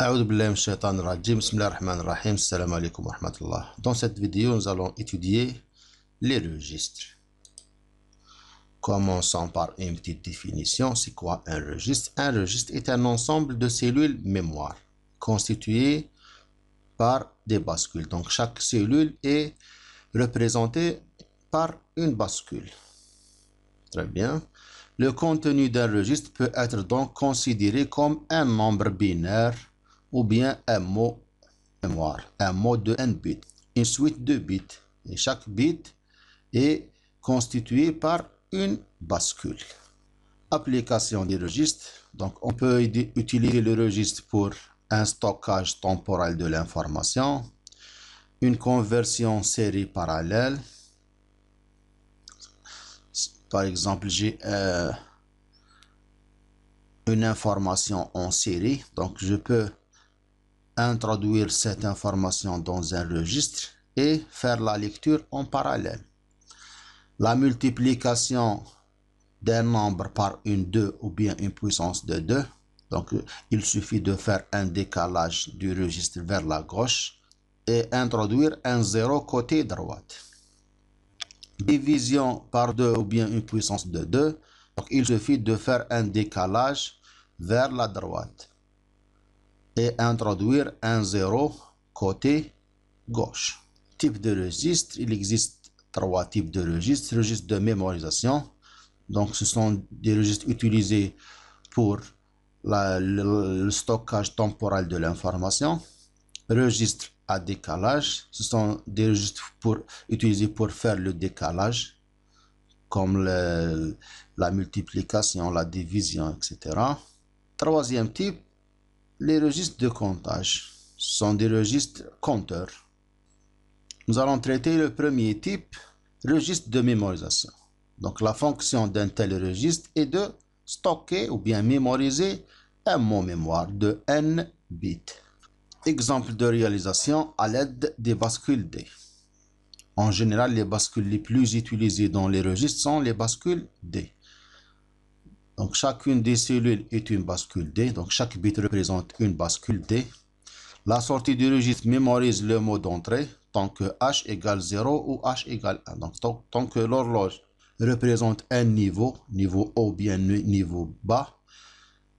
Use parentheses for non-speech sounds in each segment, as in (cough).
Dans cette vidéo, nous allons étudier les registres. Commençons par une petite définition. C'est quoi un registre Un registre est un ensemble de cellules mémoire constituées par des bascules. Donc, chaque cellule est représentée par une bascule. Très bien. Le contenu d'un registre peut être donc considéré comme un nombre binaire ou bien un mot mémoire, un mot de n bit, une suite de bits. Et chaque bit est constitué par une bascule. Application des registres. Donc, on peut utiliser le registre pour un stockage temporel de l'information, une conversion série parallèle. Par exemple, j'ai euh, une information en série, donc je peux introduire cette information dans un registre et faire la lecture en parallèle. La multiplication d'un nombre par une 2 ou bien une puissance de 2, donc il suffit de faire un décalage du registre vers la gauche et introduire un 0 côté droite. Division par 2 ou bien une puissance de 2, donc il suffit de faire un décalage vers la droite et introduire un zéro côté gauche. Type de registre, il existe trois types de registres. Registre de mémorisation, donc ce sont des registres utilisés pour le, stockage temporel de l'information. Registre à décalage, ce sont des registres pour, utilisés pour faire le décalage, comme la multiplication, la division, etc. Troisième type, les registres de comptage sont des registres compteurs. Nous allons traiter le premier type, registre de mémorisation. Donc la fonction d'un tel registre est de stocker ou bien mémoriser un mot mémoire de n bits. Exemple de réalisation à l'aide des bascules D. En général, les bascules les plus utilisées dans les registres sont les bascules D. Donc chacune des cellules est une bascule D. Donc chaque bit représente une bascule D. La sortie du registre mémorise le mot d'entrée tant que H égale 0 ou H égale 1. Donc tant, que l'horloge représente un niveau, niveau haut bien niveau bas,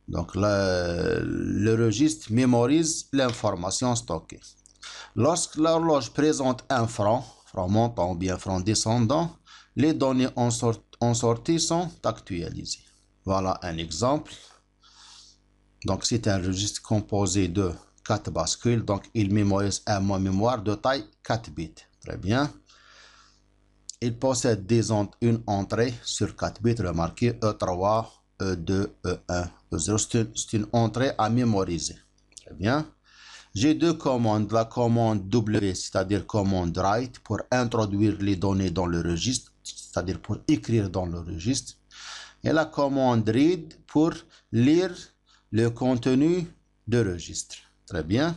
donc le, registre mémorise l'information stockée. Lorsque l'horloge présente un franc, franc montant ou bien franc descendant, les données en sortie sont actualisées. Voilà un exemple. Donc, c'est un registre composé de 4 bascules. Donc, il mémorise un mot mémoire de taille 4 bits. Très bien. Il possède une entrée sur 4 bits Remarquez, E3, E2, E1, E0. C'est une entrée à mémoriser. Très bien. J'ai deux commandes, la commande W, c'est-à-dire commande write, pour introduire les données dans le registre, c'est-à-dire pour écrire dans le registre et la commande read pour lire le contenu de registre. Très bien.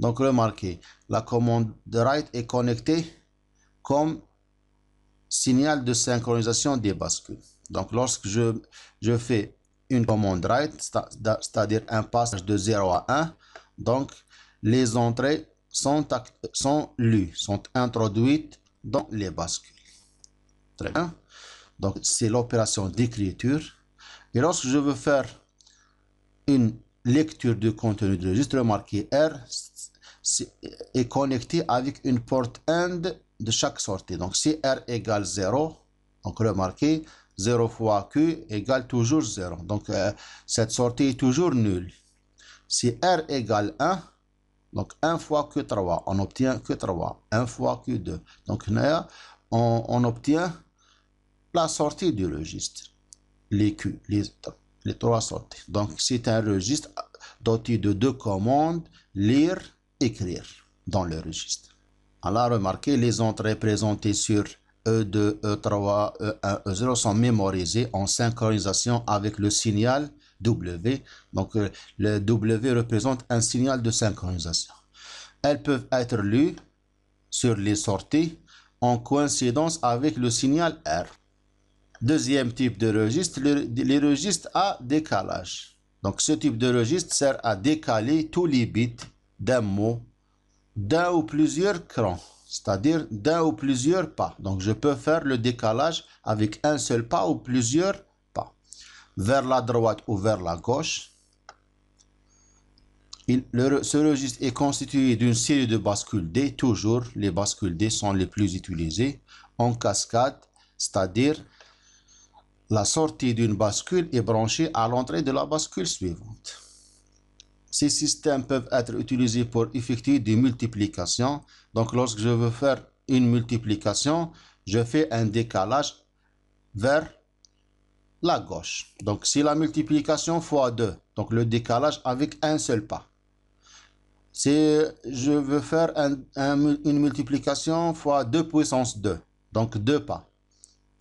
Donc remarquez, la commande write est connectée comme signal de synchronisation des bascules. Donc lorsque je, fais une commande write, c'est-à-dire un passage de 0 à 1, donc les entrées sont, sont lues, sont introduites dans les bascules. Très bien. Donc, c'est l'opération d'écriture. Et lorsque je veux faire une lecture du contenu de registre, marqué R est, connecté avec une porte end de chaque sortie. Donc, si R égale 0, donc remarquez, 0 fois Q égale toujours 0. Donc, euh, cette sortie est toujours nulle. Si R égale 1, donc 1 fois Q3, on obtient Q3. 1 fois Q2. Donc, on obtient la sortie du registre. Les Q, les, trois sorties. Donc, c'est un registre doté de deux commandes, lire, écrire, dans le registre. Alors, remarquez, les entrées présentées sur E2, E3, E1, E0 sont mémorisées en synchronisation avec le signal W. Donc, euh, le W représente un signal de synchronisation. Elles peuvent être lues sur les sorties en coïncidence avec le signal R. Deuxième type de registre, les registres à décalage. Donc ce type de registre sert à décaler tous les bits d'un mot d'un ou plusieurs crans, c'est-à-dire d'un ou plusieurs pas. Donc je peux faire le décalage avec un seul pas ou plusieurs pas. Vers la droite ou vers la gauche. ce registre est constitué d'une série de bascules D. Toujours, les bascules D sont les plus utilisées en cascade, c'est-à-dire la sortie d'une bascule est branchée à l'entrée de la bascule suivante. Ces systèmes peuvent être utilisés pour effectuer des multiplications. Donc, lorsque je veux faire une multiplication, je fais un décalage vers la gauche. Donc, si la multiplication fois 2. Donc, le décalage avec un seul pas. Si je veux faire une multiplication fois 2 puissance 2, donc deux pas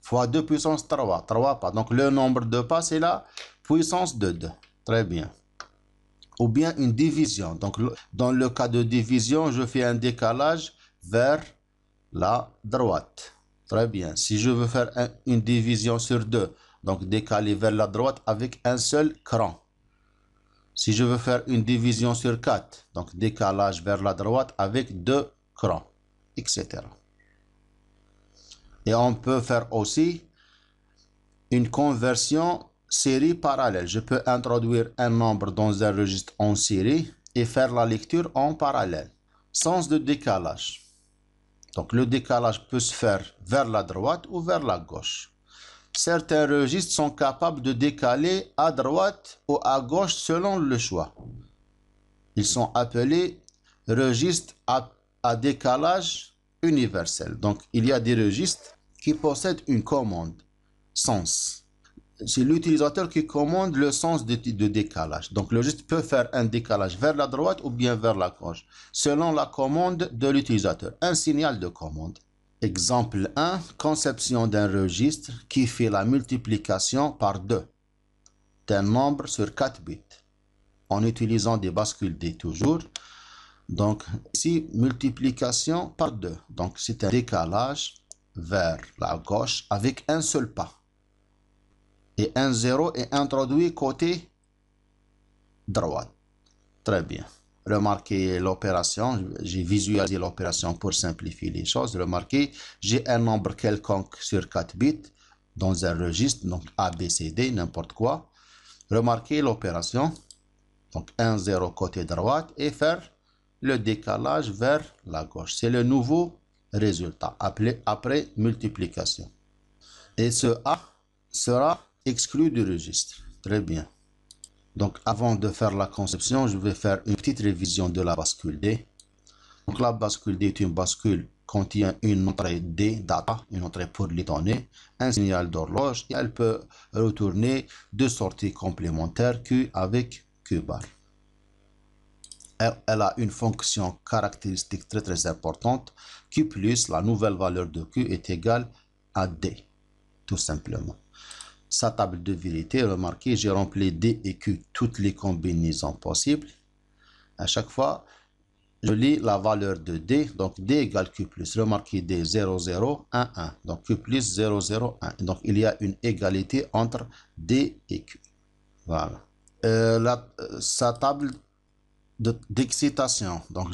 fois 2 puissance 3, 3 pas. Donc le nombre de pas, c'est la puissance de 2. Très bien. Ou bien une division. Donc dans le cas de division, je fais un décalage vers la droite. Très bien. Si je veux faire une division sur 2, donc décaler vers la droite avec un seul cran. Si je veux faire une division sur 4, donc décalage vers la droite avec deux crans, etc. Et on peut faire aussi une conversion série parallèle. Je peux introduire un nombre dans un registre en série et faire la lecture en parallèle. Sens de décalage. Donc le décalage peut se faire vers la droite ou vers la gauche. Certains registres sont capables de décaler à droite ou à gauche selon le choix. Ils sont appelés registres à, à décalage universel. Donc, il y a des registres qui possèdent une commande, sens. C'est l'utilisateur qui commande le sens de, de, décalage. Donc, le registre peut faire un décalage vers la droite ou bien vers la gauche, selon la commande de l'utilisateur. Un signal de commande. Exemple 1, conception d'un registre qui fait la multiplication par 2 d'un nombre sur 4 bits en utilisant des bascules D toujours. Donc, ici, multiplication par 2. Donc, c'est un décalage vers la gauche avec un seul pas. Et un 0 est introduit côté droite. Très bien. Remarquez l'opération. J'ai visualisé l'opération pour simplifier les choses. Remarquez, j'ai un nombre quelconque sur 4 bits dans un registre, donc A, B, C, D, n'importe quoi. Remarquez l'opération. Donc, un 0 côté droite et faire le décalage vers la gauche. C'est le nouveau résultat appelé après multiplication. Et ce A sera exclu du registre. Très bien. Donc avant de faire la conception, je vais faire une petite révision de la bascule D. Donc la bascule D est une bascule contient une entrée D data, une entrée pour les données, un signal d'horloge et elle peut retourner deux sorties complémentaires Q avec Q bar elle, a une fonction caractéristique très très importante. Q plus la nouvelle valeur de Q est égale à D, tout simplement. Sa table de vérité, remarquez, j'ai rempli D et Q, toutes les combinaisons possibles. À chaque fois, je lis la valeur de D, donc D égale Q+. Remarquez D, 0, 0, 1, 1. Donc Q plus 0, 0, 1. Donc il y a une égalité entre D et Q. Voilà. Euh, euh sa table d'excitation. Donc,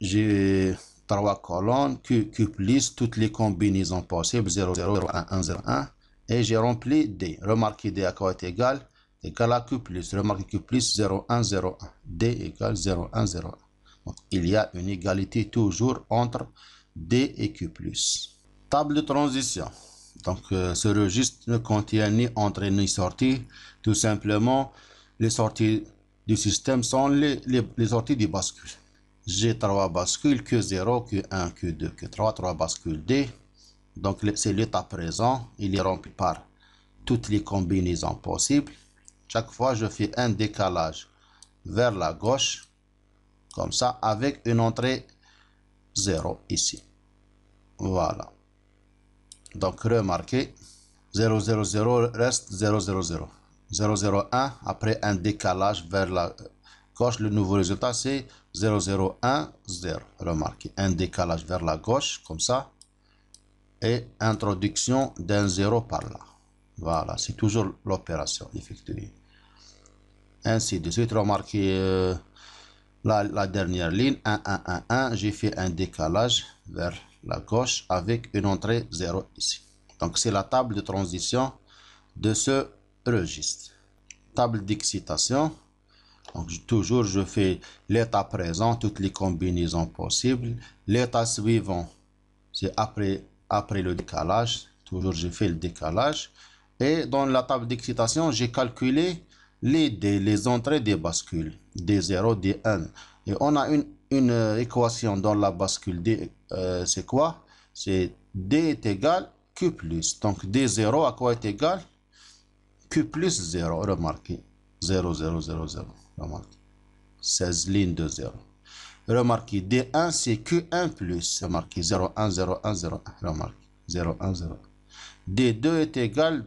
j'ai trois colonnes q q toutes les combinaisons possibles, 0, 0, 0, 1, 1, 0, 1. Et j'ai rempli D. Remarquez D à quoi est égal Égal à Q plus. Remarquez Q plus 0, 1, 0, 1. D égale 0, 1, 0, Donc, il y a une égalité toujours entre D et Q+. Table de transition. Donc, euh, ce registre ne contient ni entrée ni sortie. Tout simplement, les sorties système sont les, les, sorties du bascule. J'ai 3 bascule Q0, Q1, Q2, Q3, 3 bascule D. Donc c'est l'état présent, il est rempli par toutes les combinaisons possibles. Chaque fois, je fais un décalage vers la gauche, comme ça, avec une entrée 0 ici. Voilà. Donc remarquez, 0, 0, 0 reste 0, 0, 0. 001 après un décalage vers la gauche. Le nouveau résultat, c'est 0010. Remarquez, un décalage vers la gauche, comme ça. Et introduction d'un 0 par là. Voilà, c'est toujours l'opération effectuée. Ainsi de suite, remarquez euh, la, la, dernière ligne, 1, 1, 1, 1. J'ai fait un décalage vers la gauche avec une entrée 0 ici. Donc, c'est la table de transition de ce registre. Table d'excitation. Donc, toujours, je fais l'état présent, toutes les combinaisons possibles. L'état suivant, c'est après, après le décalage. Toujours, je fais le décalage. Et dans la table d'excitation, j'ai calculé les les entrées des bascules, des 0, d 1. Et on a une, euh, équation dans la bascule euh, c'est quoi C'est D est égal Q plus. Donc, D0 à quoi est égal Q plus 0, remarquez. 0, 0, 0, 0, remarquez. 16 lignes de 0. Remarquez, D1, c'est Q1 plus, remarquez. 0, 1, 0, 1, 0, 1, remarquez. 0, 1, 0. D2 est égal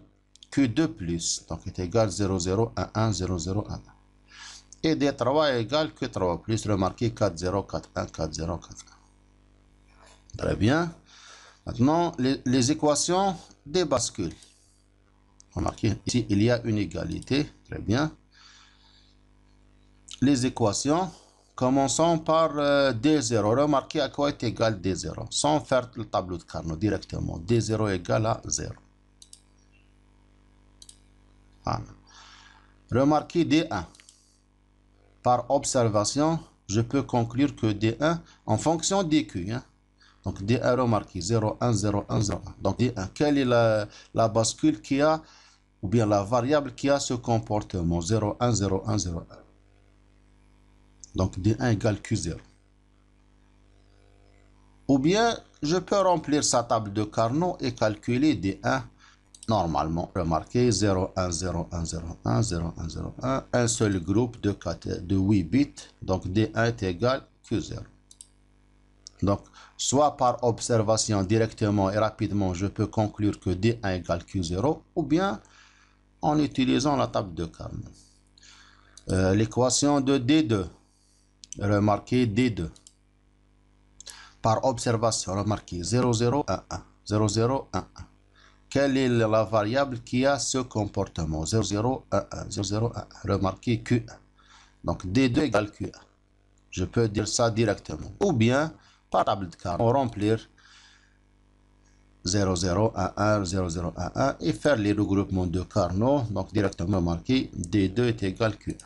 Q2 plus, donc est égal 0, 0, 1, 1, 0, 0, 1. Et D3 est égal Q3 plus, remarquez 4, 0, 4, 1, 4, 0, 4, 1. Très bien. Maintenant, les, les équations des bascules. Remarquez, ici, il y a une égalité. Très bien. Les équations. Commençons par euh, D0. Remarquez à quoi est égal D0. Sans faire le tableau de Carnot directement. D0 égale à 0. Voilà. Remarquez D1. Par observation, je peux conclure que D1, en fonction DQ, hein. donc D1 remarqué, 0, 1, 0, 1, 0, 1. Donc D1, quelle est la, la bascule qui a ou bien la variable qui a ce comportement 010101 Donc D1 égale Q0. Ou bien, je peux remplir sa table de Carnot et calculer D1 normalement. Remarquez 0, 1, 0, 1, 0, 1, 0, 1, 0, 1. Un seul groupe de, de 8 bits. Donc D1 est égal Q0. Donc, soit par observation directement et rapidement, je peux conclure que D1 égale Q0, ou bien en utilisant la table de Karman. Euh, l'équation de D2, remarquez D2. Par observation, remarquez 0, 0, 1, 1. 0, 0, 1, 1. Quelle est la variable qui a ce comportement 0011 0, 1, Remarquez Q1. Donc D2 égale Q1. Je peux dire ça directement. Ou bien, par table de Karman, on remplir 0011 0011 et faire les regroupements de Carnot, donc directement marqué D2 est égal Q1.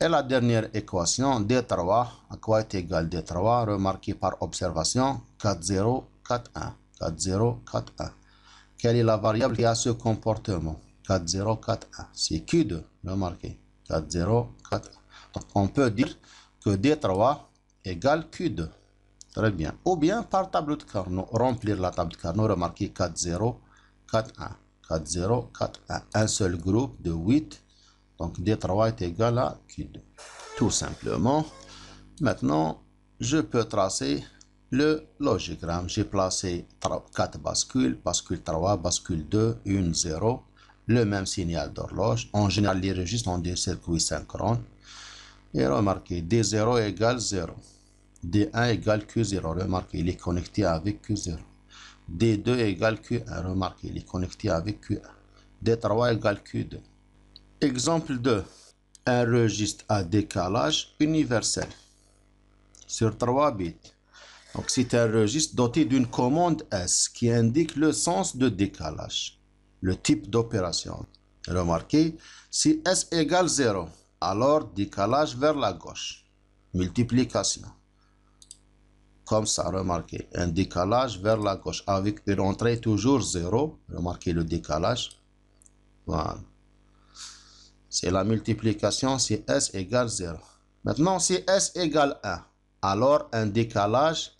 Et la dernière équation, D3, à quoi est égal D3, remarqué par observation 4, 0, 4, 1. 4, 0, 4, 1. Quelle est la variable qui a ce comportement 4, 0, 4, 1. C'est Q2, remarqué, 4, 0, 4, 1. Donc on peut dire que D3 égale Q2. Très bien. Ou bien par tableau de Carnot, remplir la table de Carnot, remarquez 4-0, 4-1. 4-0, 4-1. Un seul groupe de 8. Donc D3 est égal à Q2. Tout simplement. Maintenant, je peux tracer le logigramme. J'ai placé 4 bascules, bascule 3, bascule 2, 1, 0. Le même signal d'horloge. En général, les registres ont des circuits synchrones. Et remarquez, D0 égale 0. D1 égale Q0. Remarquez, il est connecté avec Q0. D2 égale Q1. Remarquez, il est connecté avec Q1. D3 égale Q2. Exemple 2. Un registre à décalage universel sur 3 bits. Donc c'est un registre doté d'une commande S qui indique le sens de décalage, le type d'opération. Remarquez, si S égale 0, alors décalage vers la gauche, multiplication comme ça, remarquez, un décalage vers la gauche avec une entrée toujours 0. Remarquez le décalage. Voilà. C'est la multiplication si S égale 0. Maintenant, si S égale 1, alors un décalage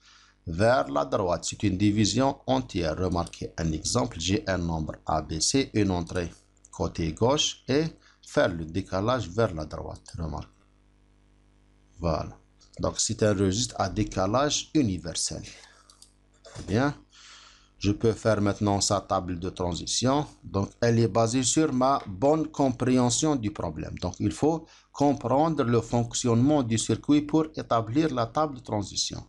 vers la droite. C'est une division entière. Remarquez un exemple, j'ai un nombre ABC, une entrée côté gauche et faire le décalage vers la droite. Remarquez. Voilà. Donc, c'est un registre à décalage universel. Eh bien. Je peux faire maintenant sa table de transition. Donc, elle est basée sur ma bonne compréhension du problème. Donc, il faut comprendre le fonctionnement du circuit pour établir la table de transition.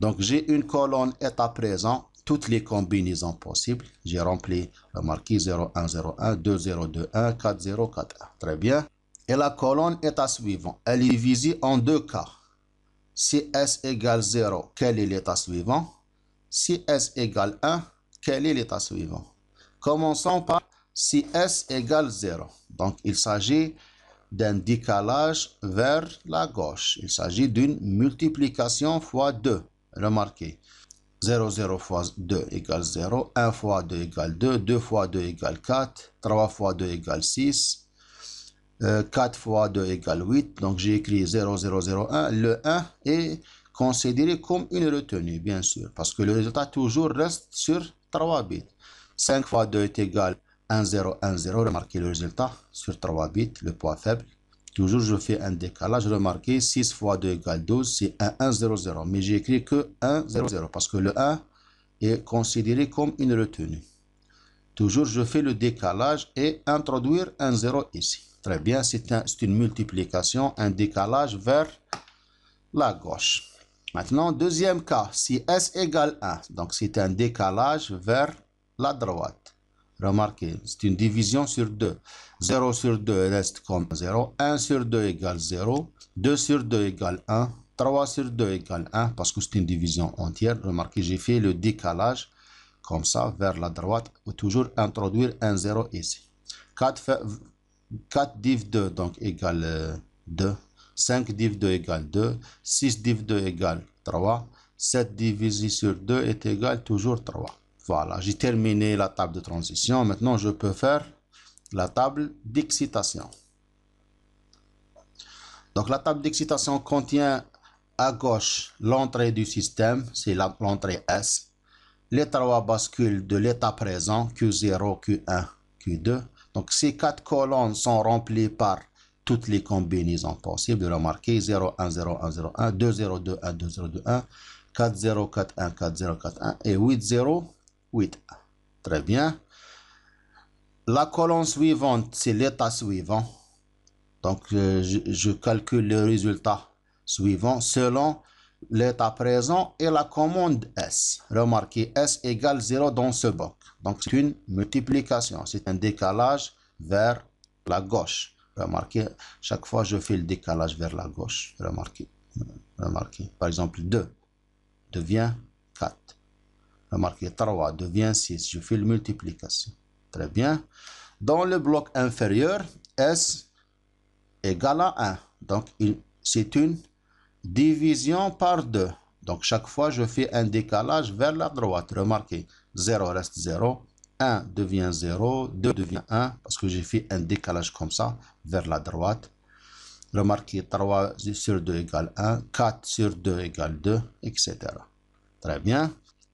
Donc, j'ai une colonne état présent, toutes les combinaisons possibles. J'ai rempli le marquis 0101, 2021, 4041. Très bien. Et la colonne état suivant, elle est visée en deux cas. Si S égale 0, quel est l'état suivant Si S égale 1, quel est l'état suivant Commençons par si S égale 0. Donc, il s'agit d'un décalage vers la gauche. Il s'agit d'une multiplication fois 2. Remarquez, 0, 0 fois 2 égale 0, 1 fois 2 égale 2, 2 fois 2 égale 4, 3 fois 2 égale 6, 4 euh, fois 2 égale 8. Donc j'ai écrit 0, 0, 0, 1. Le 1 est considéré comme une retenue, bien sûr, parce que le résultat toujours reste sur 3 bits. 5 fois 2 est égal 1, 0, 1, 0. Remarquez le résultat sur 3 bits, le poids faible. Toujours, je fais un décalage. Remarquez, 6 fois 2 égale 12, c'est 1, 1, 0, 0. Mais j'ai écrit que 1, 0, 0, parce que le 1 est considéré comme une retenue. Toujours, je fais le décalage et introduire un 0 ici. Très bien, c'est une multiplication, un décalage vers la gauche. Maintenant, deuxième cas, si S égale 1, donc c'est un décalage vers la droite. Remarquez, c'est une division sur 2. 0 sur 2 reste comme 0, 1 sur 2 égale 0, 2 sur 2 égale 1, 3 sur 2 égale 1, parce que c'est une division entière. Remarquez, j'ai fait le décalage comme ça vers la droite, ou toujours introduire un 0 ici. 4 4 div 2 donc égale 2, euh, 5 div 2 égale 2, 6 div 2 égale 3, 7 divisé sur 2 est égal toujours 3. Voilà, j'ai terminé la table de transition. Maintenant, je peux faire la table d'excitation. Donc, la table d'excitation contient à gauche l'entrée du système, c'est l'entrée S, les trois bascules de l'état présent, Q0, Q1, Q2, donc ces quatre colonnes sont remplies par toutes les combinaisons possibles. Remarquez 0, 1, 0, 1, 0, 1, 2, 0, 2, 1, 2, 0, 2, 1, 4, 0, 4, 1, 4, 0, 4, 1 et 8, 0, 8, Très bien. La colonne suivante, c'est l'état suivant. Donc, euh, je, je calcule le résultat suivant selon L'état présent et la commande S. Remarquez, S égale 0 dans ce bloc. Donc, c'est une multiplication, c'est un décalage vers la gauche. Remarquez, chaque fois je fais le décalage vers la gauche. Remarquez, remarquez. Par exemple, 2 devient 4. Remarquez, 3 devient 6. Je fais la multiplication. Très bien. Dans le bloc inférieur, S égale à 1. Donc, c'est une division par 2. Donc chaque fois, je fais un décalage vers la droite. Remarquez, 0 reste 0, 1 devient 0, 2 devient 1, parce que j'ai fait un décalage comme ça vers la droite. Remarquez, 3 sur 2 égale 1, 4 sur 2 égale 2, etc. Très bien.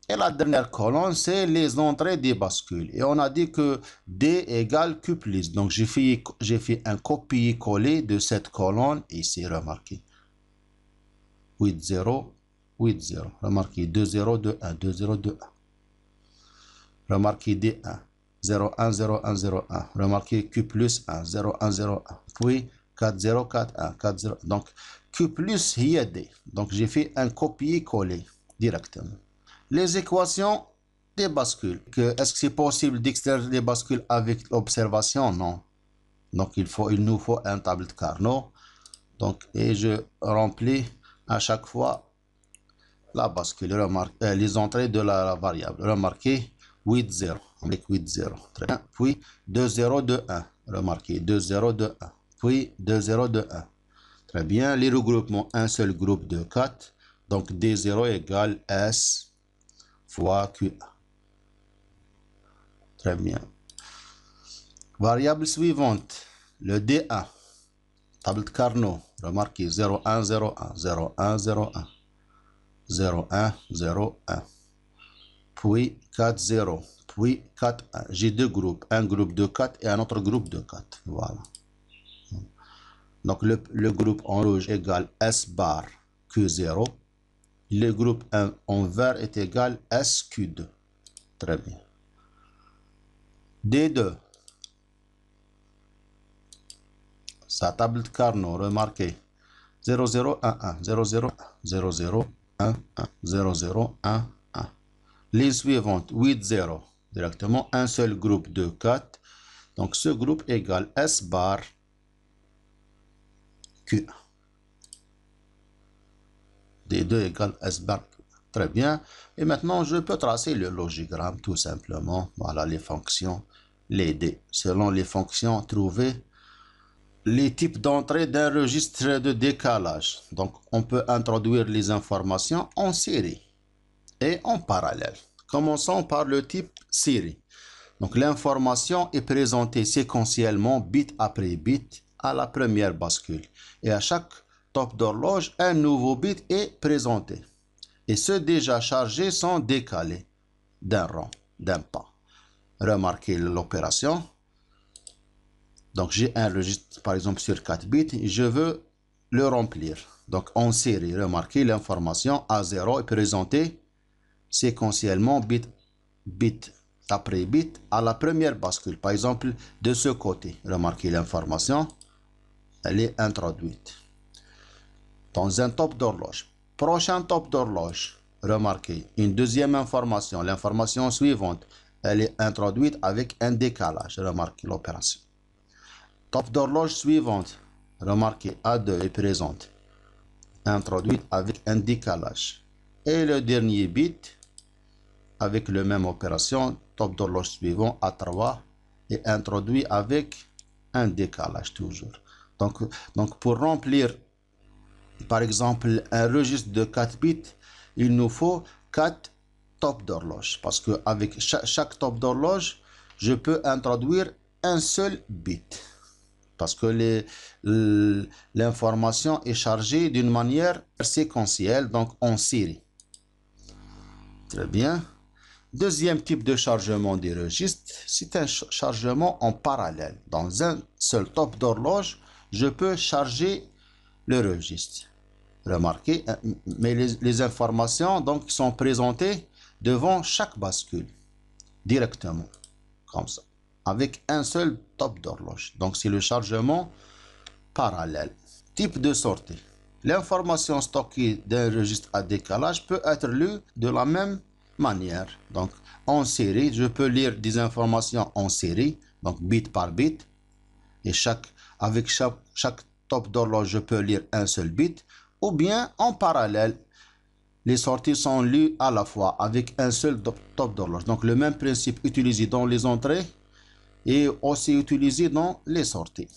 Et la dernière colonne, c'est les entrées des bascules. Et on a dit que D égale Q+. Donc, j'ai fait, fait un copier-coller de cette colonne ici, remarquez. 8-0, 8-0. Remarquez 2-0, 2-1, 2-0, 2-1. Remarquez D1, 0-1, 0-1, 0-1. Remarquez Q plus 1, 0-1, 0-1. Puis 4-0, 4-1, 4-0. Donc Q plus y D. Donc j'ai fait un copier-coller directement. Les équations des bascules. Est-ce que c'est possible d'extraire les bascules avec l'observation Non. Donc il, faut, il nous faut un tableau de Carnot. Donc, et je remplis à chaque fois la bascule, euh, les entrées de la, variable. Remarquez 8, 0. met 8, 0. Très bien. Puis 2, 0, 2, 1. Remarquez 2, 0, 2, 1. Puis 2, 0, 2, 1. Très bien. Les regroupements, un seul groupe de 4. Donc D0 égale S fois Q1. Très bien. Variable suivante, le D1. Table de Carnot. Remarquez 0101 0101. 0101. Puis 4, 0. Puis 4, 1. J'ai deux groupes. Un groupe de 4 et un autre groupe de 4. Voilà. Donc le, groupe en rouge égale S bar Q0. Le groupe en, en vert est égal SQ2. Très bien. D2. sa table de Carnot, remarquez. 0011, 0011, 0011, 0011. Les suivante, 8-0. Directement, un seul groupe de 4. Donc, ce groupe égale S bar Q. D2 égale S bar Q. Très bien. Et maintenant, je peux tracer le logigramme tout simplement. Voilà les fonctions, les D, selon les fonctions trouvées les types d'entrée d'un registre de décalage. Donc, on peut introduire les informations en série et en parallèle. Commençons par le type série. Donc, l'information est présentée séquentiellement, bit après bit, à la première bascule. Et à chaque top d'horloge, un nouveau bit est présenté. Et ceux déjà chargés sont décalés d'un rang, d'un pas. Remarquez l'opération donc j'ai un registre par exemple sur 4 bits, je veux le remplir. Donc en série, remarquez l'information A0 est présentée séquentiellement bit, bit après bit à la première bascule. Par exemple, de ce côté, remarquez l'information, elle est introduite. Dans un top d'horloge. Prochain top d'horloge, remarquez une deuxième information. L'information suivante, elle est introduite avec un décalage. Remarquez l'opération. Top d'horloge suivante, remarquez A2 est présente, introduite avec un décalage. Et le dernier bit, avec la même opération, top d'horloge suivant A3 est introduit avec un décalage toujours. Donc, pour remplir par exemple un registre de 4 bits, il nous faut 4 top d'horloge parce que avec chaque top d'horloge, je peux introduire un seul bit. Parce que l'information est chargée d'une manière séquentielle, donc en série. Très bien. Deuxième type de chargement des registres, c'est un chargement en parallèle. Dans un seul top d'horloge, je peux charger le registre. Remarquez, euh, mais les, informations donc sont présentées devant chaque bascule, directement, comme ça avec un seul top d'horloge. Donc c'est le chargement parallèle. Type de sortie. L'information stockée d'un registre à décalage peut être lue de la même manière. Donc en série, je peux lire des informations en série, donc bit par bit. Et chaque, avec chaque, chaque top d'horloge, je peux lire un seul bit. Ou bien en parallèle, les sorties sont lues à la fois avec un seul top d'horloge. Donc le même principe utilisé dans les entrées et aussi utilisé dans les sorties.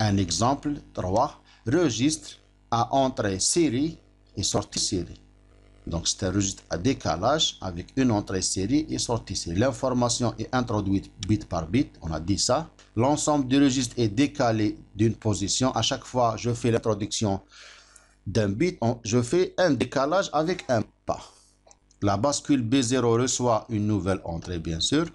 Un exemple 3, registre à entrée série et sortie série. Donc c'est un registre à décalage avec une entrée série et sortie série. L'information est introduite bit par bit, on a dit ça. L'ensemble du registre est décalé d'une position. À chaque fois, je fais l'introduction d'un bit, je fais un décalage avec un pas. La bascule B0 reçoit une nouvelle entrée, bien sûr.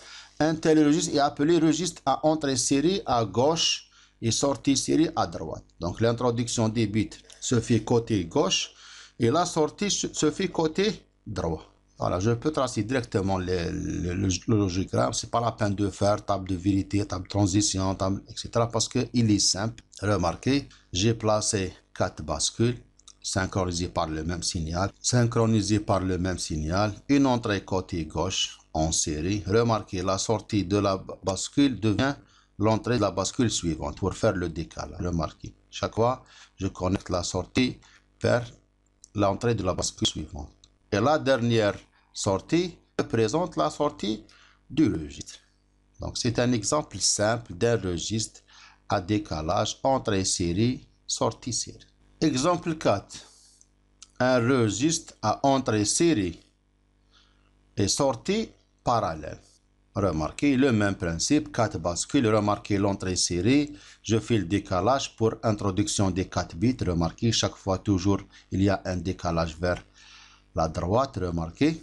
Un tel registre est appelé registre à entrée-série à gauche et sortie-série à droite. Donc l'introduction des bits se fait côté gauche et la sortie se fait côté droit. Voilà, je peux tracer directement le, le logigramme. C'est pas la peine de faire table de vérité, table de transition, table, etc. Parce qu'il est simple. Remarquez, j'ai placé quatre bascules synchronisé par le même signal, synchronisé par le même signal, une entrée côté gauche en série. Remarquez, la sortie de la bascule devient l'entrée de la bascule suivante pour faire le décalage. Remarquez, chaque fois, je connecte la sortie vers l'entrée de la bascule suivante. Et la dernière sortie représente la sortie du registre. Donc, c'est un exemple simple d'un registre à décalage entrée série, sortie série. Exemple 4. Un registre à entrée série et sortie parallèle. Remarquez le même principe, 4 bascules, remarquez l'entrée série, je fais le décalage pour introduction des 4 bits, remarquez chaque fois toujours il y a un décalage vers la droite, remarquez.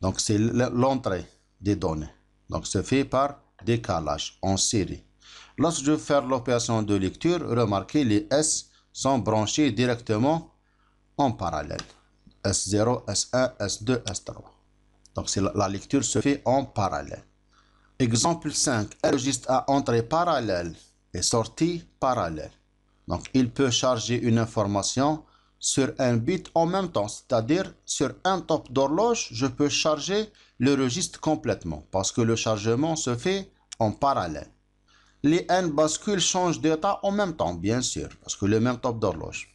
Donc c'est l'entrée des données, donc c'est fait par décalage en série. Lorsque je fais faire l'opération de lecture, remarquez les S sont branchés directement en parallèle. S0, S1, S2, S3. Donc la, lecture se fait en parallèle. Exemple 5. Un registre à entrée parallèle et sortie parallèle. Donc il peut charger une information sur un bit en même temps, c'est-à-dire sur un top d'horloge, je peux charger le registre complètement parce que le chargement se fait en parallèle les N bascules changent d'état en même temps, bien sûr, parce que le même top d'horloge.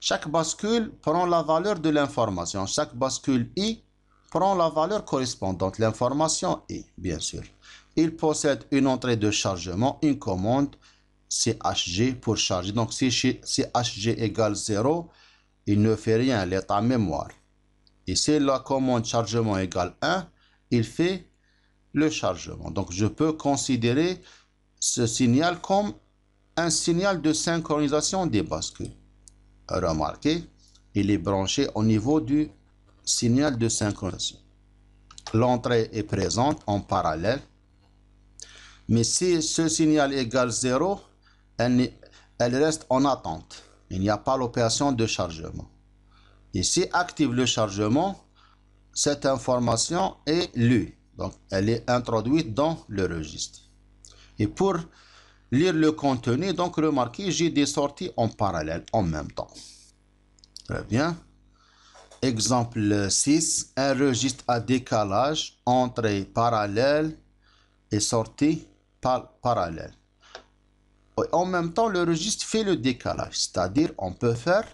Chaque bascule prend la valeur de l'information. Chaque bascule I prend la valeur correspondante, l'information I, bien sûr. Il possède une entrée de chargement, une commande CHG pour charger. Donc, si CHG égale 0, il ne fait rien, l'état mémoire. Et si la commande chargement égale 1, il fait le chargement. Donc, je peux considérer ce signal comme un signal de synchronisation des bascules. Remarquez, il est branché au niveau du signal de synchronisation. L'entrée est présente en parallèle, mais si ce signal égale 0, elle, elle reste en attente. Il n'y a pas l'opération de chargement. Ici, active le chargement, cette information est lue. Donc, elle est introduite dans le registre. Et pour lire le contenu, donc remarquez, j'ai des sorties en parallèle, en même temps. Très bien. Exemple 6, un registre à décalage, entrée parallèle et sortie parallèle. En même temps, le registre fait le décalage, c'est-à-dire on peut faire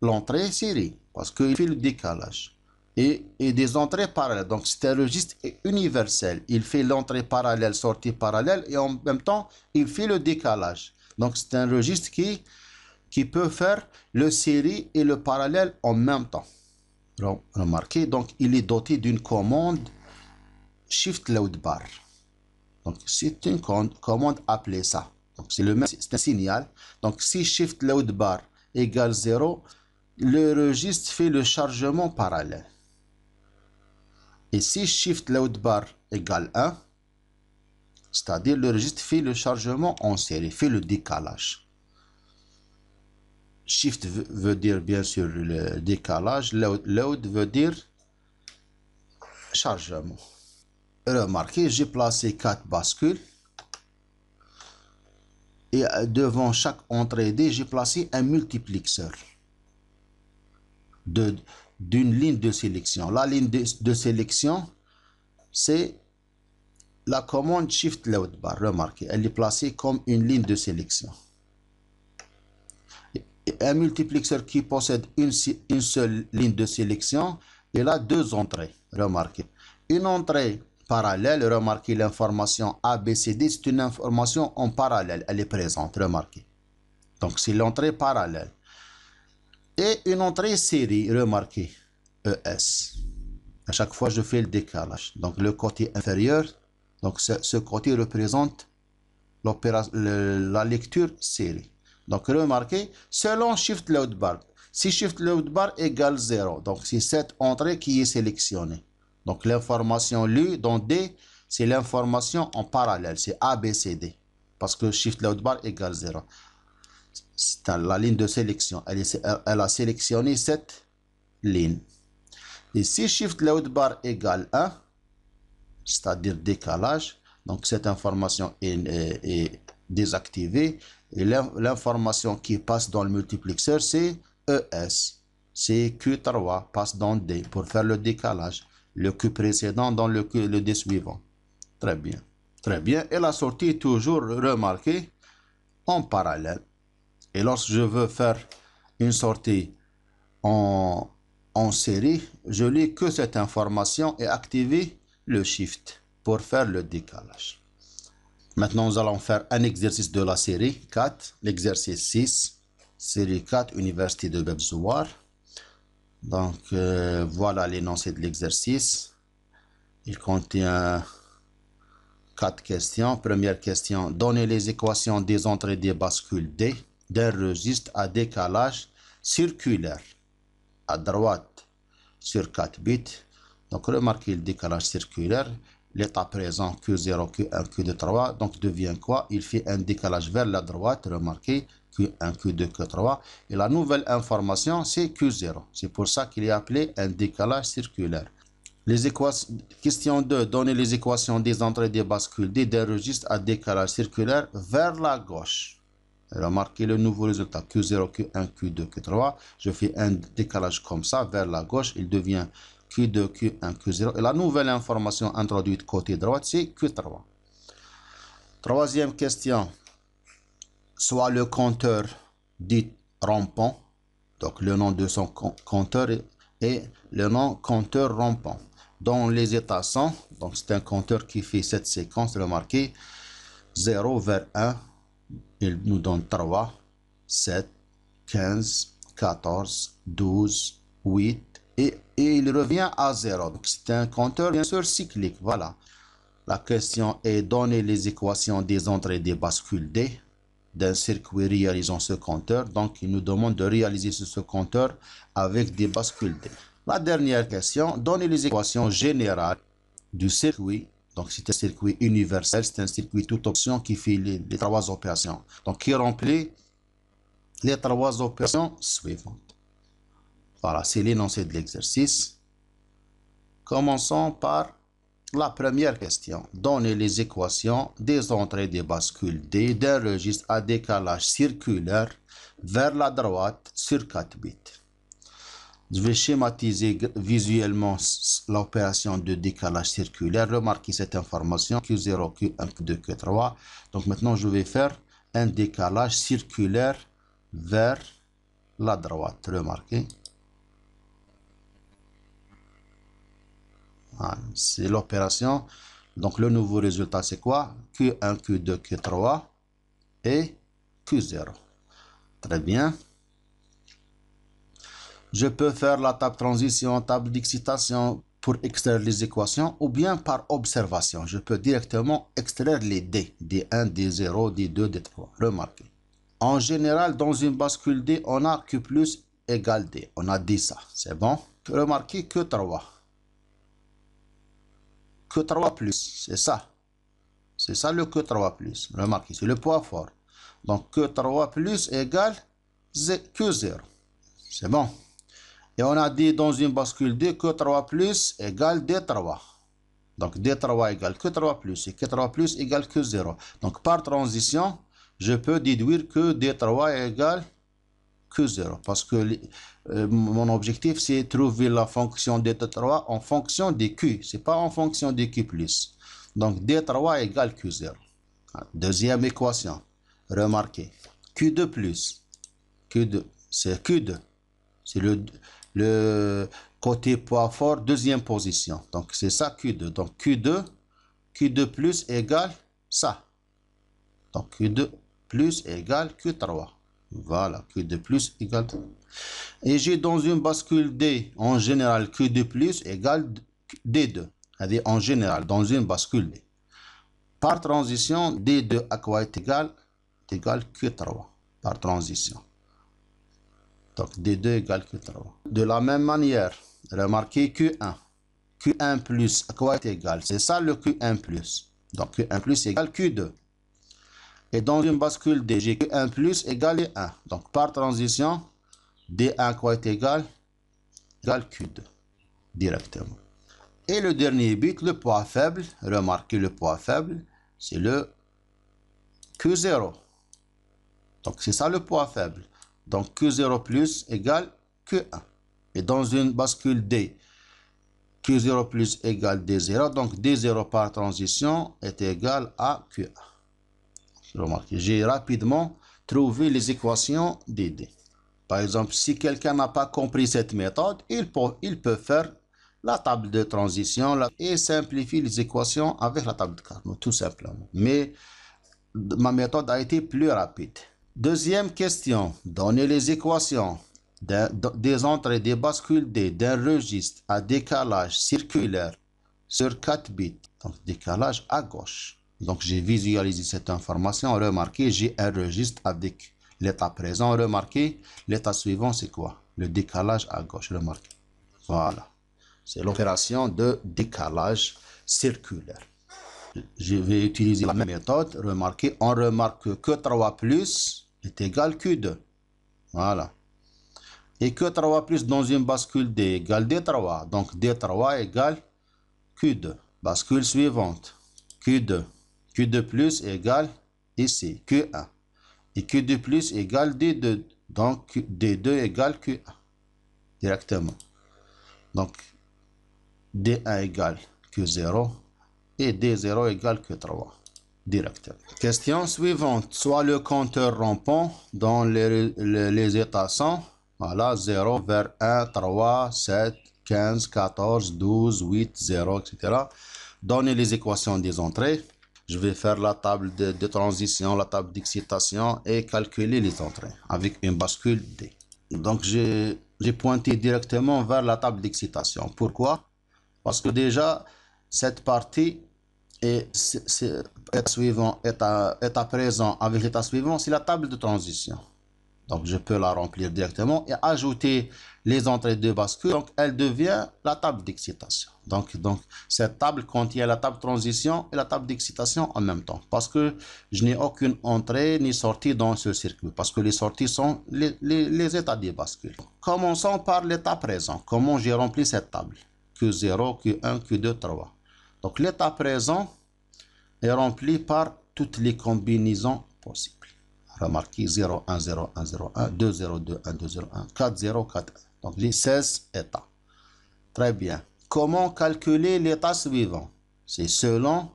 l'entrée série parce qu'il fait le décalage et, des entrées parallèles. Donc c'est un registre universel. Il fait l'entrée parallèle, sortie parallèle et en même temps, il fait le décalage. Donc c'est un registre qui, qui peut faire le série et le parallèle en même temps. Remarquez, donc il est doté d'une commande Shift Load Bar. Donc c'est une commande appelée ça. Donc c'est le même, signal. Donc si Shift Load Bar égale 0, le registre fait le chargement parallèle. Et si shift load bar égale 1, c'est-à-dire le registre fait le chargement en série, fait le décalage. Shift veut dire bien sûr le décalage, load, veut dire chargement. Remarquez, j'ai placé 4 bascules et euh, devant chaque entrée D, j'ai placé un multiplexeur de, d'une ligne de sélection. La ligne de, sélection, c'est la commande Shift Left Bar. Remarquez, elle est placée comme une ligne de sélection. Un multiplexeur qui possède une, une seule ligne de sélection, il a deux entrées. Remarquez. Une entrée parallèle, remarquez l'information ABCD, c'est une information en parallèle. Elle est présente, remarquez. Donc, c'est l'entrée parallèle et une entrée série remarquez, ES. À chaque fois, je fais le décalage. Donc, le côté inférieur, donc ce, côté représente la lecture série. Donc, remarquez, selon Shift Load Bar, si Shift Load Bar égale 0, donc c'est cette entrée qui est sélectionnée. Donc, l'information lue dans D, c'est l'information en parallèle, c'est D. parce que Shift Load Bar égale 0. C'est la ligne de sélection. Elle, elle a sélectionné cette ligne. Et si shift load bar égale 1, c'est-à-dire décalage, donc cette information est, désactivée. Et l'information qui passe dans le multiplexeur, c'est ES. C'est Q3 passe dans D pour faire le décalage. Le Q précédent dans le, le D suivant. Très bien. Très bien. Et la sortie toujours remarquée en parallèle. Et lorsque je veux faire une sortie en, en série, je lis que cette information et activer le shift pour faire le décalage. Maintenant, nous allons faire un exercice de la série 4, l'exercice 6, série 4, Université de Bebzouar. Donc, euh, voilà l'énoncé de l'exercice. Il contient quatre questions. Première question, donner les équations des entrées des bascules D d'un registre à décalage circulaire à droite sur 4 bits. Donc remarquez le décalage circulaire, l'état présent Q0, Q1, Q2, 3, donc devient quoi Il fait un décalage vers la droite, remarquez Q1, Q2, Q3. Et la nouvelle information, c'est Q0. C'est pour ça qu'il est appelé un décalage circulaire. Les équations, question 2. Donner les équations des entrées des bascules des registre à décalage circulaire vers la gauche. Remarquez le nouveau résultat Q0, Q1, Q2, Q3. Je fais un décalage comme ça vers la gauche. Il devient Q2, Q1, Q0. Et la nouvelle information introduite côté droite, c'est Q3. Troisième question. Soit le compteur dit rampant, donc le nom de son compteur et le nom compteur rampant. Dans les états 100, donc c'est un compteur qui fait cette séquence, remarquez, 0 vers 1, il nous donne 3, 7, 15, 14, 12, 8 et, il revient à 0. Donc c'est un compteur bien sûr cyclique. Voilà. La question est donner les équations des entrées des bascules D d'un circuit réalisant ce compteur. Donc il nous demande de réaliser ce compteur avec des bascules D. La dernière question, donner les équations générales du circuit donc, c'est un circuit universel, c'est un circuit toute option qui fait les, trois opérations. Donc, qui remplit les trois opérations suivantes. Voilà, c'est l'énoncé de l'exercice. Commençons par la première question. Donnez les équations des entrées des bascules D d'un registre à décalage circulaire vers la droite sur 4 bits. Je vais schématiser visuellement l'opération de décalage circulaire. Remarquez cette information Q0, Q1, Q2, Q3. Donc maintenant, je vais faire un décalage circulaire vers la droite. Remarquez. Ah, c'est l'opération. Donc le nouveau résultat, c'est quoi Q1, Q2, Q3 et Q0. Très bien. Je peux faire la table transition, table d'excitation pour extraire les équations ou bien par observation. Je peux directement extraire les D, D1, D0, D2, D3. Remarquez. En général, dans une bascule D, on a Q plus égale D. On a dit ça, c'est bon. Remarquez que 3. Que 3 plus, c'est ça. C'est ça le q 3 plus. Remarquez, c'est le poids fort. Donc q 3 plus égale q 0. C'est bon. Et on a dit dans une bascule 2 que 3 plus égale D3. Donc D3 égale que 3 plus et q 3 plus égale que 0. Donc par transition, je peux déduire que D3 égale que 0. Parce que euh, mon objectif, c'est trouver la fonction D3 en fonction des Q. Ce n'est pas en fonction des Q+. Donc D3 égale que 0. Deuxième équation. Remarquez. Q2 plus. Q2. C'est Q2. C'est le, le côté poids fort, deuxième position. Donc, c'est ça Q2. Donc, Q2, Q2 plus égale ça. Donc, Q2 plus égale Q3. Voilà, Q2 plus égale Et j'ai dans une bascule D, en général, Q2 plus égale D2. à en général, dans une bascule D. Par transition, D2 à quoi est égal égal Q3. Par transition. Donc D2 égale Q3. De la même manière, remarquez Q1. Q1 plus quoi est égal C'est ça le Q1 plus. Donc Q1 plus égale Q2. Et dans une bascule D, j'ai Q1 plus égale 1. Donc par transition, D1 quoi est égal Égale Q2 directement. Et le dernier bit, le poids faible, remarquez le poids faible, c'est le Q0. Donc c'est ça le poids faible. Donc Q0 plus égale Q1. Et dans une bascule D, Q0 plus égale D0. Donc D0 par transition est égal à Q1. j'ai rapidement trouvé les équations des Par exemple, si quelqu'un n'a pas compris cette méthode, il peut, faire la table de transition et simplifier les équations avec la table de Carnot, tout simplement. Mais ma méthode a été plus rapide. Deuxième question, donner les équations des entrées des bascules D d'un registre à décalage circulaire sur 4 bits, donc décalage à gauche. Donc j'ai visualisé cette information, remarquez, j'ai un registre avec l'état présent, remarquez, l'état suivant c'est quoi Le décalage à gauche, remarquez. Voilà, c'est l'opération de décalage circulaire. Je vais utiliser la même méthode, remarquez, on remarque que 3 plus est égal q 2. Voilà. Et q 3 plus dans une bascule D égale D3. Donc D3 égale Q2. Bascule suivante. Q2. Q2 plus égale ici Q1. Et Q2 plus égale D2. Donc D2 égale Q1. Directement. Donc D1 égale Q0 et D0 égale Q3 directeur. Question suivante. Soit le compteur rampant dans les, états 100, voilà, 0 vers 1, 3, 7, 15, 14, 12, 8, 0, etc. Donnez les équations des entrées. Je vais faire la table de, de transition, la table d'excitation et calculer les entrées avec une bascule D. Donc, j'ai pointé directement vers la table d'excitation. Pourquoi Parce que déjà, cette partie et l'état suivant présent avec l'état suivant, c'est la table de transition. Donc je peux la remplir directement et ajouter les entrées de bascule. Donc elle devient la table d'excitation. Donc, donc cette table contient la table transition et la table d'excitation en même temps. Parce que je n'ai aucune entrée ni sortie dans ce circuit. Parce que les sorties sont les, états des bascules. Commençons par l'état présent. Comment j'ai rempli cette table Q0, Q1, Q2, 3. Donc l'état présent est rempli par toutes les combinaisons possibles. Remarquez 0, 1, 0, 1, 0, 1, 2, 0, 2, 1, 2, 0, 1, 4, 0, 4, 1. Donc les 16 états. Très bien. Comment calculer l'état suivant C'est selon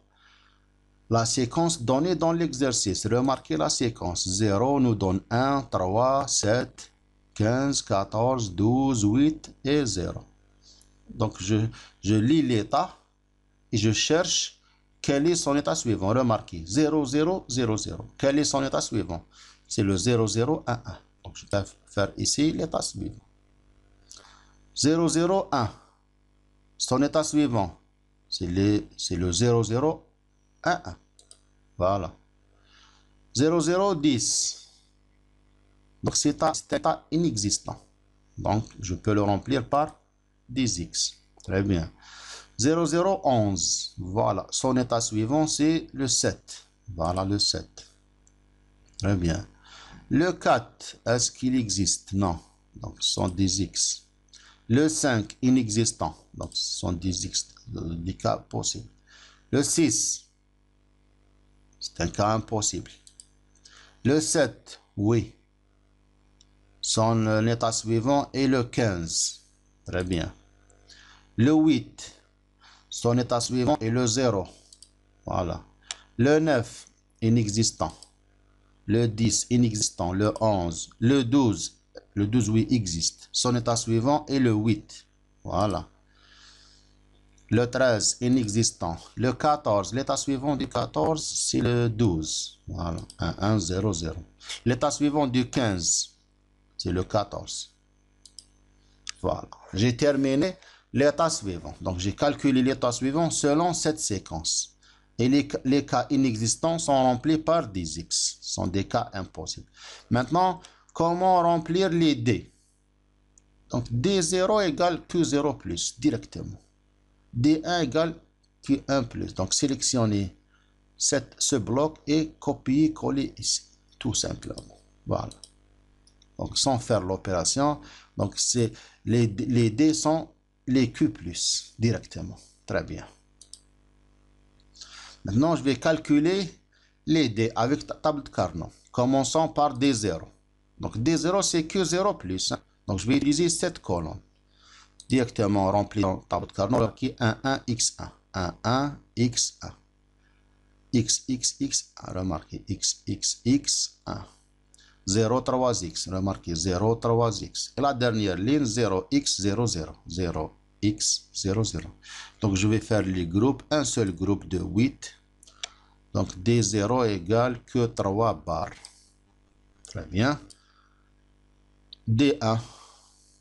la séquence donnée dans l'exercice. Remarquez la séquence. 0 nous donne 1, 3, 7, 15, 14, 12, 8 et 0. Donc je, je lis l'état et je cherche quel est son état suivant. Remarquez, 0, 0, 0, 0. Quel est son état suivant C'est le 0, 0, 1, 1. Donc je vais faire ici l'état suivant. 0, 0, 1. Son état suivant, c'est le, le 0, 0, 1, 1. Voilà. 0, 0, 10. Donc c'est un état inexistant. Donc je peux le remplir par 10x. Très bien. 0011. Voilà, son état suivant, c'est le 7. Voilà le 7. Très bien. Le 4, est-ce qu'il existe Non. Donc, son 10 X. Le 5, inexistant. Donc, son 10 X, des cas possibles. Le 6, c'est un cas impossible. Le 7, oui. Son euh, état suivant est le 15. Très bien. Le 8, son état suivant est le 0. Voilà. Le 9, inexistant. Le 10, inexistant. Le 11, le 12. Le 12, oui, existe. Son état suivant est le 8. Voilà. Le 13, inexistant. Le 14, l'état suivant du 14, c'est le 12. Voilà, 1, 1 0, 0. L'état suivant du 15, c'est le 14. Voilà, j'ai terminé l'état suivant. Donc j'ai calculé l'état suivant selon cette séquence. Et les, cas inexistants sont remplis par des x, sont des cas impossibles. Maintenant, comment remplir les d Donc d0 égale q0 plus directement. d1 égale q1 plus. Donc sélectionnez cette, ce bloc et copiez coller ici, tout simplement. Voilà. Donc sans faire l'opération, donc les, les dés sont les Q+, directement. Très bien. Maintenant, je vais calculer les D avec la table de Carnot. Commençons par D0. Donc, D0, c'est Q0+. plus. Hein. Donc, je vais utiliser cette colonne. Directement remplie dans la table de Carnot, qui 1, 1, x1. 1, 1, x1. x, x, x1. Ah, remarquez, x, x, x1. 0, 3x. Remarquez, 0, 3x. Et la dernière ligne, 0, x, 0, 0. 0, x 0. Donc je vais faire les groupes, un seul groupe de 8. Donc D0 égale que 3 bar. Très bien. D1,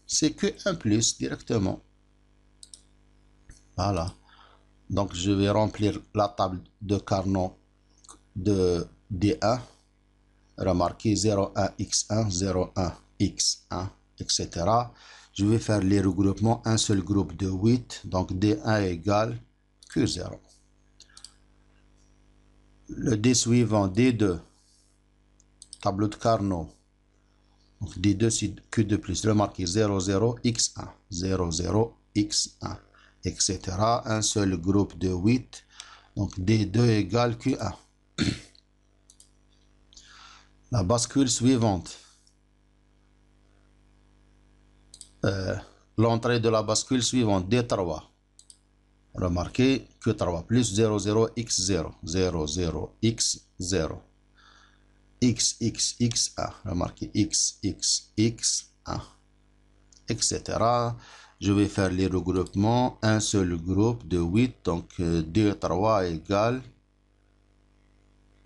c'est que 1 plus directement. Voilà. Donc je vais remplir la table de Carnot de D1. Remarquez 0, 1, x1, 0, 1, x1, etc je vais faire les regroupements, un seul groupe de 8, donc D1 égale Q0. Le D suivant, D2, tableau de Carnot, donc D2 c'est Q2 plus, remarquez 0, 0, X1, 0, 0, X1, etc. Un seul groupe de 8, donc D2 égale Q1. (coughs) La bascule suivante, Euh, l'entrée de la bascule suivante, D3. Remarquez q 3 plus 0, 0, x 0, 0, 0, x 0, x, x, x, a. Remarquez x, x, x, a, etc. Je vais faire les regroupements. Un seul groupe de 8, donc euh, D3 égale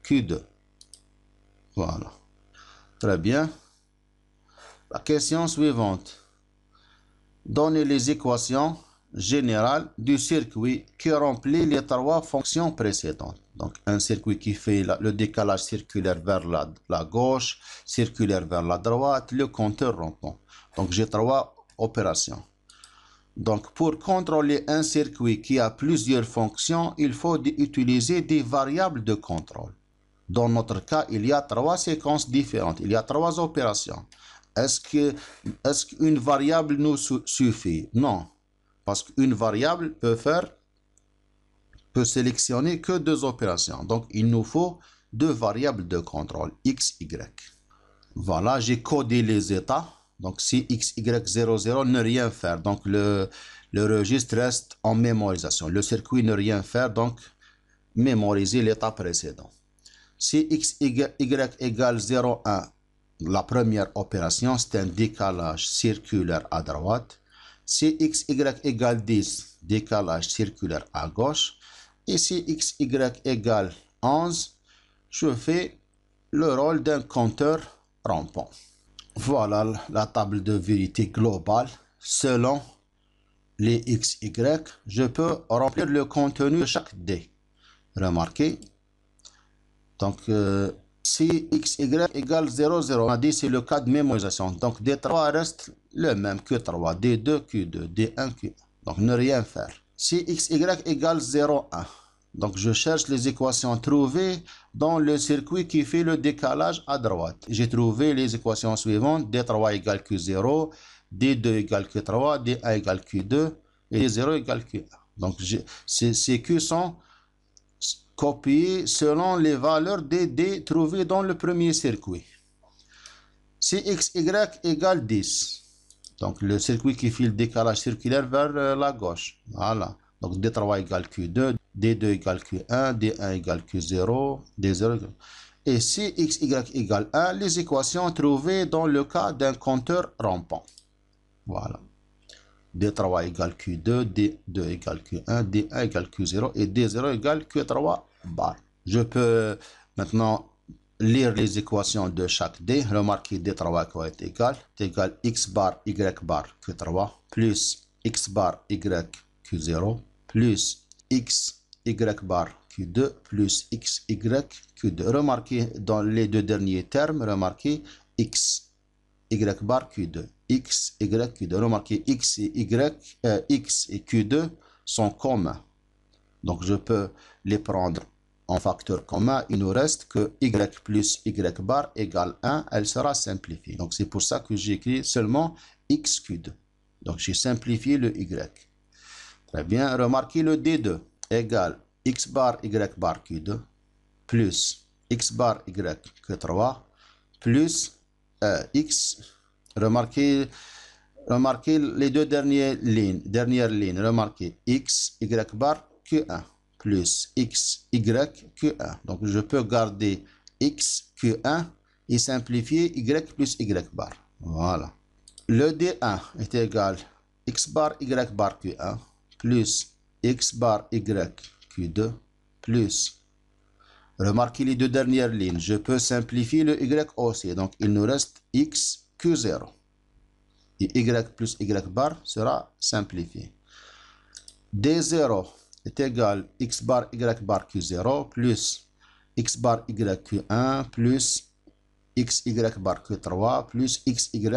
Q2. Voilà. Très bien. La question suivante. Donner les équations générales du circuit qui remplit les trois fonctions précédentes. Donc un circuit qui fait le décalage circulaire vers la, gauche, circulaire vers la droite, le compteur rampant. Donc j'ai trois opérations. Donc pour contrôler un circuit qui a plusieurs fonctions, il faut utiliser des variables de contrôle. Dans notre cas, il y a trois séquences différentes, il y a trois opérations. Est-ce qu'une variable nous suffit Non. Parce qu'une variable peut faire, peut sélectionner que deux opérations. Donc, il nous faut deux variables de contrôle, x, y. Voilà, j'ai codé les états. Donc, si x, y, 0, 0 ne rien faire. Donc, le, le registre reste en mémorisation. Le circuit ne rien faire, donc mémoriser l'état précédent. Si x, y égale 0, 1, la première opération, c'est un décalage circulaire à droite. Si XY égale 10, décalage circulaire à gauche. Et si XY égale 11, je fais le rôle d'un compteur rampant. Voilà la table de vérité globale. Selon les XY, je peux remplir le contenu de chaque dé Remarquez. Donc, euh, si x, y égale 0, 0, on a dit c'est le cas de mémorisation. Donc D3 reste le même que 3 D2, Q2, D1, Q1. Donc ne rien faire. Si x, y égale 0, 1, donc je cherche les équations trouvées dans le circuit qui fait le décalage à droite. J'ai trouvé les équations suivantes, D3 égale Q0, D2 égale Q3, D1 égale Q2 et D0 égale Q1. Donc ces Q sont Copier selon les valeurs des dés trouvées dans le premier circuit. Si xy égale 10, donc le circuit qui fait décalage circulaire vers euh, la gauche. Voilà. Donc D3 égale Q2, D2 égale Q1, D1 égale Q0, D0 égale... Et si xy égale 1, les équations trouvées dans le cas d'un compteur rampant. Voilà. D3 égale Q2, D2 égale Q1, D1 égale Q0 et D0 égale Q3 bar. je peux maintenant lire les équations de chaque D. Remarquez D3 quoi est égal. Est égal x bar y bar Q3 plus x bar y Q0 plus x y bar Q2 plus x y Q2. Remarquez dans les deux derniers termes, remarquez x y bar Q2. x, y, Q2. Remarquez x et y, euh, x et Q2 sont communs. Donc je peux les prendre en facteur commun, il nous reste que y plus y bar égale 1, elle sera simplifiée. Donc c'est pour ça que j'écris seulement x cube. Donc j'ai simplifié le y. Très bien, remarquez le d2 égale x bar y bar cube plus x bar y que 3 plus euh, x. Remarquez, remarquez les deux dernières lignes, dernière ligne. Remarquez x, y bar, q1 plus x, y q 1. Donc, je peux garder x q 1 et simplifier y plus y bar. Voilà. Le D1 est égal x bar y bar Q1 plus x bar y Q2 plus. Remarquez les deux dernières lignes. Je peux simplifier le y aussi. Donc, il nous reste x Q0. Et y plus y bar sera simplifié. D0 est égal x bar y bar Q0 plus x bar y Q1 plus x y bar Q3 plus x y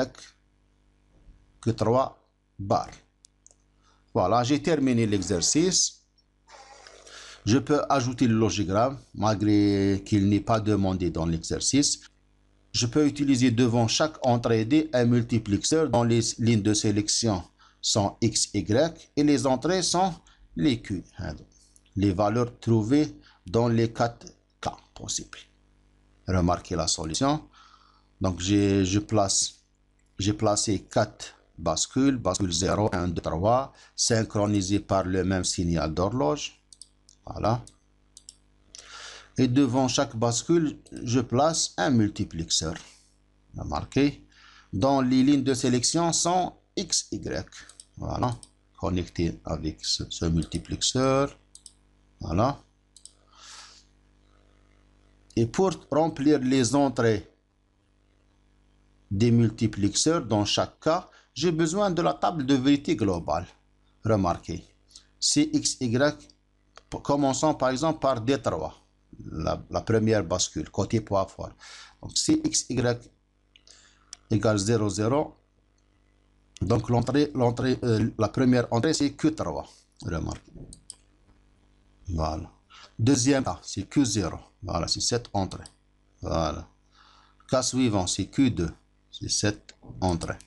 Q3 bar. Voilà, j'ai terminé l'exercice. Je peux ajouter le logigramme malgré qu'il n'est pas demandé dans l'exercice. Je peux utiliser devant chaque entrée D un multiplexeur dont les lignes de sélection sont x, y et les entrées sont les Q, hein, les valeurs trouvées dans les quatre cas possibles. Remarquez la solution. Donc, je place, j'ai placé 4 bascules, bascule 0, 1, 2, 3, synchronisées par le même signal d'horloge. Voilà. Et devant chaque bascule, je place un multiplexeur. Remarquez, dont les lignes de sélection sont X, Y. Voilà connecté avec ce, multiplexeur. Voilà. Et pour remplir les entrées des multiplexeurs dans chaque cas, j'ai besoin de la table de vérité globale. Remarquez, cxy. Commençons par exemple par D3, la, première bascule, côté poids fort. Donc x y égale 0, 0, donc l'entrée, l'entrée, euh, la première entrée, c'est Q3. Remarquez. Voilà. Deuxième cas, ah, c'est Q0. Voilà, c'est cette entrée. Voilà. Cas suivant, c'est Q2. C'est cette entrée.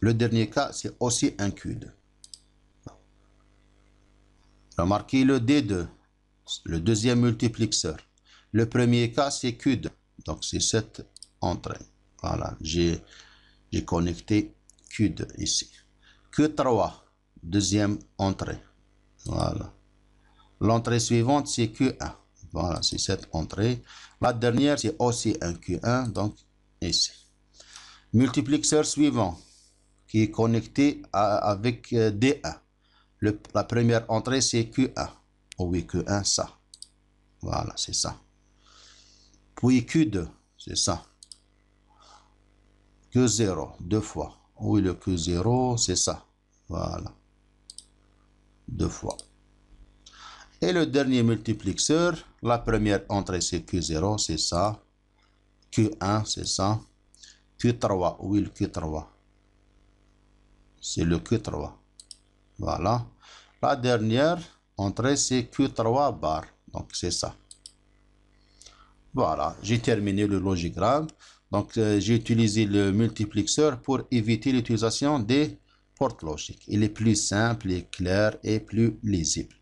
Le dernier cas, c'est aussi un Q2. Remarquez le D2, le deuxième multiplexeur. Le premier cas, c'est Q2. Donc, c'est cette entrée. Voilà, j'ai j'ai connecté Q2 ici. Q3, deuxième entrée. Voilà. L'entrée suivante, c'est Q1. Voilà, c'est cette entrée. La dernière, c'est aussi un Q1, donc ici. Multiplexeur suivant, qui est connecté avec euh, D1. la première entrée, c'est Q1. oui, Q1, ça. Voilà, c'est ça. Puis Q2, c'est ça. 0, deux fois. Oui, le q 0, c'est ça. Voilà. Deux fois. Et le dernier multiplexeur, la première entrée c'est Q0, c'est ça. Q1, c'est ça. Q3, oui, le Q3. C'est le Q3. Voilà. La dernière entrée c'est Q3 bar. Donc c'est ça. Voilà, j'ai terminé le logigramme. Donc, euh, j'ai utilisé le multiplexeur pour éviter l'utilisation des portes logiques. Il est plus simple et clair et plus lisible.